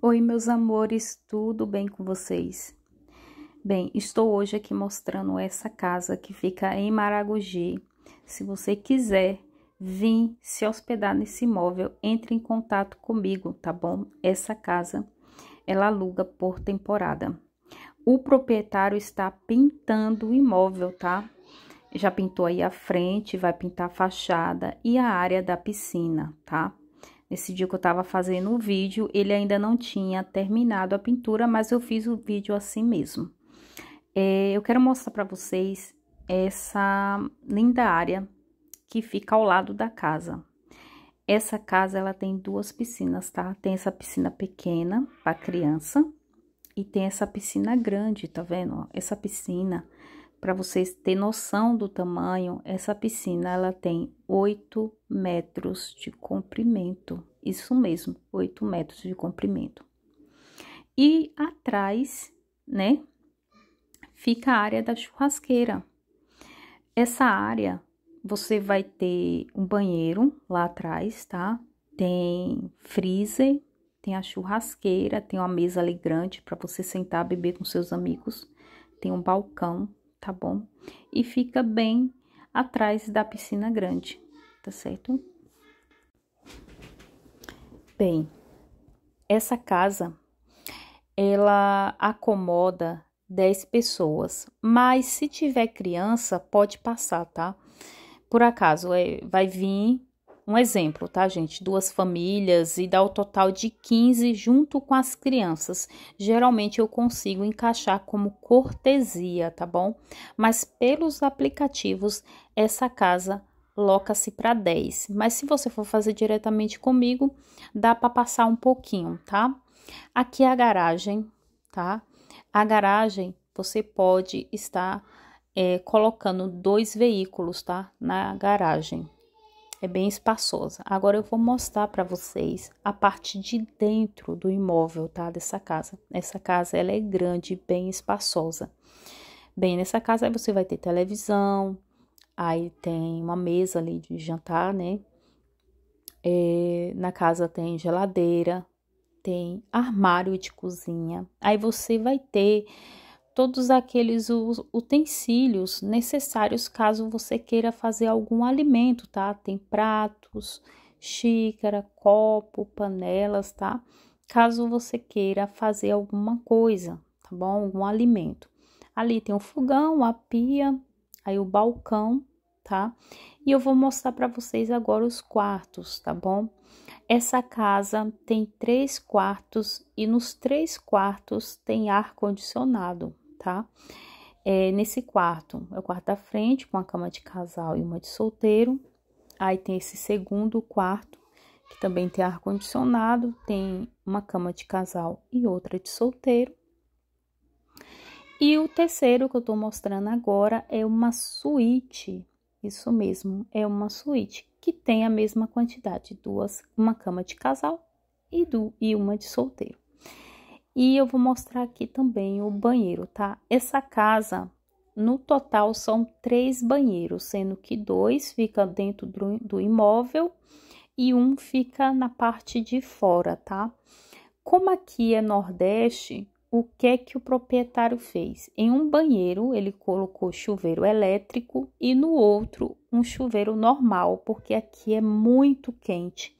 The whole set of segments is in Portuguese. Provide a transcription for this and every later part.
Oi, meus amores, tudo bem com vocês? Bem, estou hoje aqui mostrando essa casa que fica em Maragogi. Se você quiser vir se hospedar nesse imóvel, entre em contato comigo, tá bom? Essa casa ela aluga por temporada. O proprietário está pintando o imóvel, tá? Já pintou aí a frente, vai pintar a fachada e a área da piscina, tá? Nesse dia que eu estava fazendo um vídeo, ele ainda não tinha terminado a pintura, mas eu fiz o vídeo assim mesmo. É, eu quero mostrar para vocês essa linda área que fica ao lado da casa. Essa casa, ela tem duas piscinas, tá? Tem essa piscina pequena para criança e tem essa piscina grande, tá vendo? Essa piscina para vocês terem noção do tamanho, essa piscina ela tem 8 metros de comprimento. Isso mesmo, 8 metros de comprimento. E atrás, né, fica a área da churrasqueira. Essa área você vai ter um banheiro lá atrás, tá? Tem freezer, tem a churrasqueira, tem uma mesa ali grande para você sentar, beber com seus amigos. Tem um balcão tá bom? E fica bem atrás da piscina grande, tá certo? Bem, essa casa ela acomoda 10 pessoas, mas se tiver criança, pode passar, tá? Por acaso, é, vai vir um exemplo, tá, gente? Duas famílias e dá o total de 15 junto com as crianças. Geralmente eu consigo encaixar como cortesia, tá bom? Mas pelos aplicativos, essa casa loca-se para 10. Mas se você for fazer diretamente comigo, dá para passar um pouquinho, tá? Aqui é a garagem, tá? A garagem você pode estar é, colocando dois veículos, tá? Na garagem é bem espaçosa. Agora eu vou mostrar para vocês a parte de dentro do imóvel, tá? Dessa casa. Essa casa ela é grande, bem espaçosa. Bem, nessa casa você vai ter televisão, aí tem uma mesa ali de jantar, né? É, na casa tem geladeira, tem armário de cozinha. Aí você vai ter todos aqueles utensílios necessários caso você queira fazer algum alimento, tá? Tem pratos, xícara, copo, panelas, tá? Caso você queira fazer alguma coisa, tá bom? Algum alimento. Ali tem o fogão, a pia, aí o balcão, tá? E eu vou mostrar para vocês agora os quartos, tá bom? Essa casa tem três quartos e nos três quartos tem ar condicionado, tá? É, nesse quarto, é o quarto da frente, com a cama de casal e uma de solteiro. Aí tem esse segundo quarto, que também tem ar-condicionado, tem uma cama de casal e outra de solteiro. E o terceiro que eu tô mostrando agora é uma suíte, isso mesmo, é uma suíte que tem a mesma quantidade, duas, uma cama de casal e, do, e uma de solteiro. E eu vou mostrar aqui também o banheiro, tá? Essa casa, no total, são três banheiros, sendo que dois fica dentro do, imóvel e um fica na parte de fora, tá? Como aqui é Nordeste, o que é que o proprietário fez? Em um banheiro ele colocou chuveiro elétrico e no outro um chuveiro normal, porque aqui é muito quente.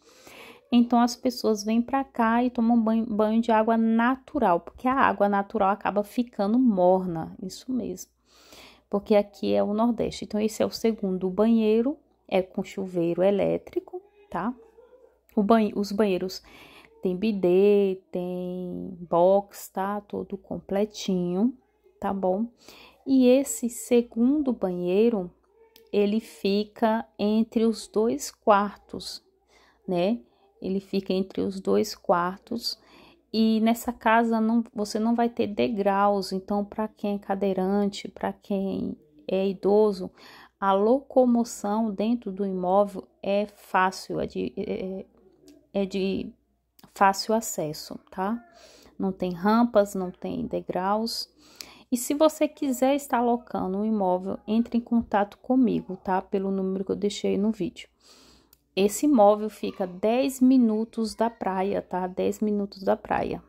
Então as pessoas vêm para cá e tomam banho, banho de água natural, porque a água natural acaba ficando morna, isso mesmo. Porque aqui é o Nordeste. Então esse é o segundo banheiro, é com chuveiro elétrico, tá? Banho, os banheiros tem bidê, tem box, tá? Todo completinho, tá bom? E esse segundo banheiro, ele fica entre os dois quartos, né? Ele fica entre os dois quartos e nessa casa não, você não vai ter degraus, então para quem é cadeirante, para quem é idoso, a locomoção dentro do imóvel é fácil, é de, é, é de fácil acesso, tá? Não tem rampas, não tem degraus. E se você quiser estar locando um imóvel, entre em contato comigo, tá? Pelo número que eu deixei no vídeo. Esse imóvel fica 10 minutos da praia, tá? 10 minutos da praia.